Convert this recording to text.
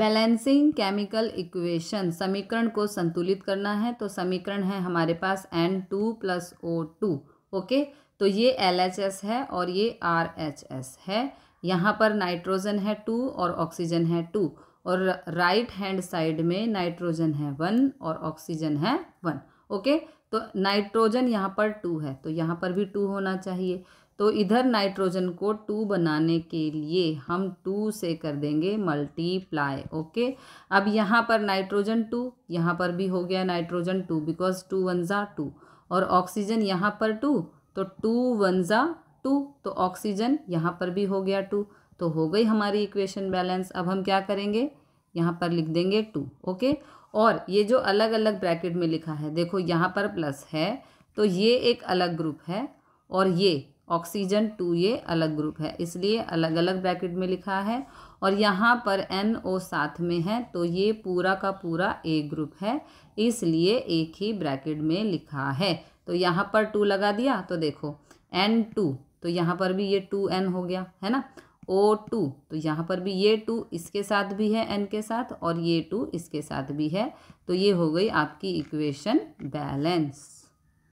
balancing chemical equation समीकरण को संतुलित करना है तो समीकरण है हमारे पास N two plus O two okay तो ये एल एच एस है और ये आर एच एस है यहाँ पर नाइट्रोजन है टू और ऑक्सीजन है टू और राइट हैंड साइड में नाइट्रोजन है वन और ऑक्सीजन है वन ओके तो नाइट्रोजन यहाँ पर टू है तो यहाँ पर भी टू होना चाहिए तो इधर नाइट्रोजन को टू बनाने के लिए हम टू से कर देंगे मल्टीप्लाई ओके अब यहाँ पर नाइट्रोजन टू यहाँ पर भी हो गया nitrogen two because two one ज़ा टू और ऑक्सीजन यहाँ पर टू तो टू वन ज़ा टू तो ऑक्सीजन यहाँ पर भी हो गया टू तो हो गई हमारी इक्वेशन बैलेंस अब हम क्या करेंगे यहाँ पर लिख देंगे टू ओके और ये जो अलग अलग ब्रैकेट में लिखा है देखो यहाँ पर प्लस है तो ये एक अलग ग्रुप है और ये ऑक्सीजन टू ये अलग ग्रुप है इसलिए अलग अलग ब्रैकेट में लिखा है और यहाँ पर एन ओ साथ में है तो ये पूरा का पूरा ए ग्रुप है इसलिए एक ही ब्रैकेट में लिखा है तो यहाँ पर टू लगा दिया तो देखो एन टू तो यहाँ पर भी ये टू एन हो गया है ना ओ टू तो यहाँ पर भी ये टू इसके साथ भी है एन के साथ और ये टू इसके साथ भी है तो ये हो गई आपकी इक्वेशन बैलेंस